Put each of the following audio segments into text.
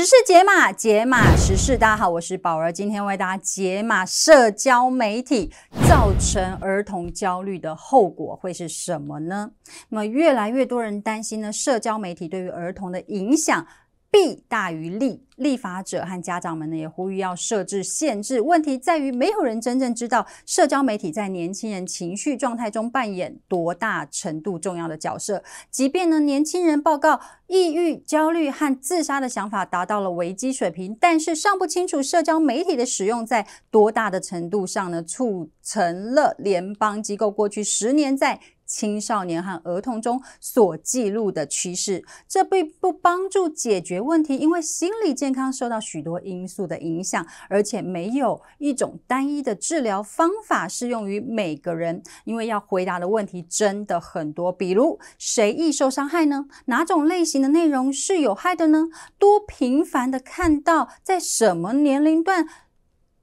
时事解码，解码时事。大家好，我是宝儿，今天为大家解码社交媒体造成儿童焦虑的后果会是什么呢？那么，越来越多人担心呢，社交媒体对于儿童的影响。弊大于利，立法者和家长们呢也呼吁要设置限制。问题在于，没有人真正知道社交媒体在年轻人情绪状态中扮演多大程度重要的角色。即便呢年轻人报告抑郁、焦虑和自杀的想法达到了危机水平，但是尚不清楚社交媒体的使用在多大的程度上呢促成了联邦机构过去十年在。青少年和儿童中所记录的趋势，这并不帮助解决问题，因为心理健康受到许多因素的影响，而且没有一种单一的治疗方法适用于每个人。因为要回答的问题真的很多，比如谁易受伤害呢？哪种类型的内容是有害的呢？多频繁的看到？在什么年龄段？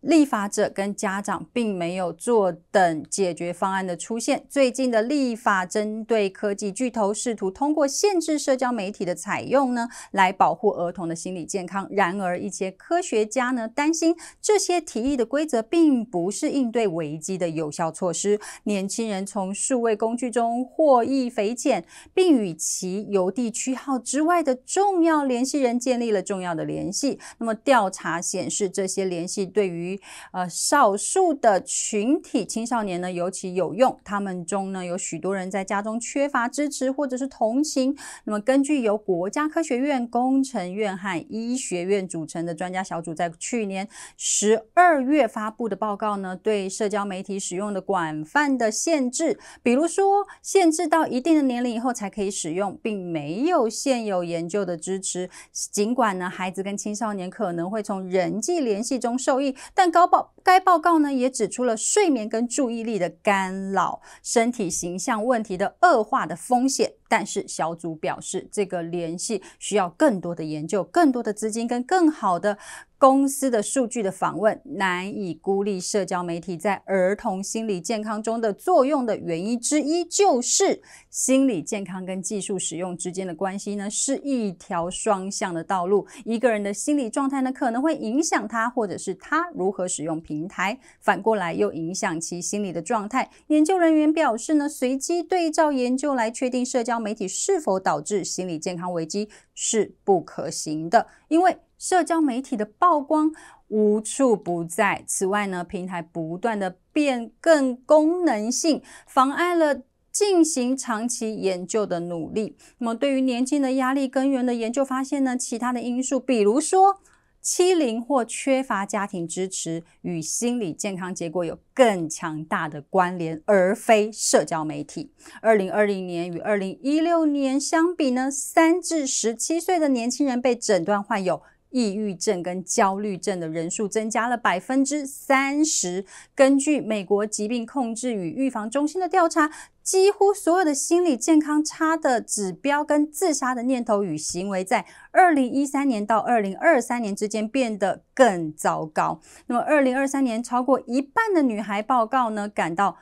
立法者跟家长并没有坐等解决方案的出现。最近的立法针对科技巨头，试图通过限制社交媒体的采用呢，来保护儿童的心理健康。然而，一些科学家呢担心这些提议的规则并不是应对危机的有效措施。年轻人从数位工具中获益匪浅，并与其邮递区号之外的重要联系人建立了重要的联系。那么，调查显示这些联系对于呃，少数的群体青少年呢，尤其有用。他们中呢，有许多人在家中缺乏支持或者是同情。那么，根据由国家科学院、工程院和医学院组成的专家小组在去年十二月发布的报告呢，对社交媒体使用的广泛的限制，比如说限制到一定的年龄以后才可以使用，并没有现有研究的支持。尽管呢，孩子跟青少年可能会从人际联系中受益，但。高报该报告呢，也指出了睡眠跟注意力的干扰、身体形象问题的恶化的风险。但是小组表示，这个联系需要更多的研究、更多的资金、跟更好的公司的数据的访问，难以孤立社交媒体在儿童心理健康中的作用的原因之一，就是心理健康跟技术使用之间的关系呢，是一条双向的道路。一个人的心理状态呢，可能会影响他或者是他如何使用平台，反过来又影响其心理的状态。研究人员表示呢，随机对照研究来确定社交。媒体是否导致心理健康危机是不可行的，因为社交媒体的曝光无处不在。此外呢，平台不断的变更功能性，妨碍了进行长期研究的努力。那么，对于年轻的压力根源的研究发现呢，其他的因素，比如说。欺凌或缺乏家庭支持与心理健康结果有更强大的关联，而非社交媒体。二零二零年与二零一六年相比呢？三至十七岁的年轻人被诊断患有。抑郁症跟焦虑症的人数增加了百分之三十。根据美国疾病控制与预防中心的调查，几乎所有的心理健康差的指标跟自杀的念头与行为，在二零一三年到二零二三年之间变得更糟糕。那么，二零二三年，超过一半的女孩报告呢感到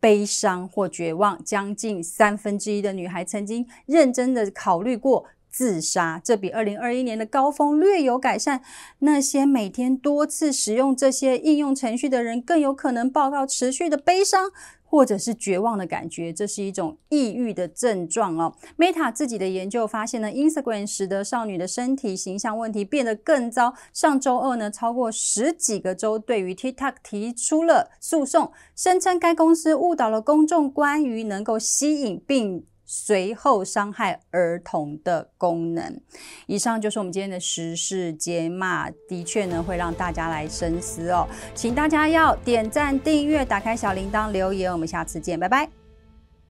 悲伤或绝望，将近三分之一的女孩曾经认真的考虑过。自杀，这比二零二一年的高峰略有改善。那些每天多次使用这些应用程序的人，更有可能报告持续的悲伤或者是绝望的感觉，这是一种抑郁的症状哦。Meta 自己的研究发现呢，Instagram 使得少女的身体形象问题变得更糟。上周二呢，超过十几个州对于 TikTok 提出了诉讼，声称该公司误导了公众关于能够吸引并随后伤害儿童的功能。以上就是我们今天的时事解码，的确呢会让大家来深思哦。请大家要点赞、订阅、打开小铃铛、留言。我们下次见，拜拜。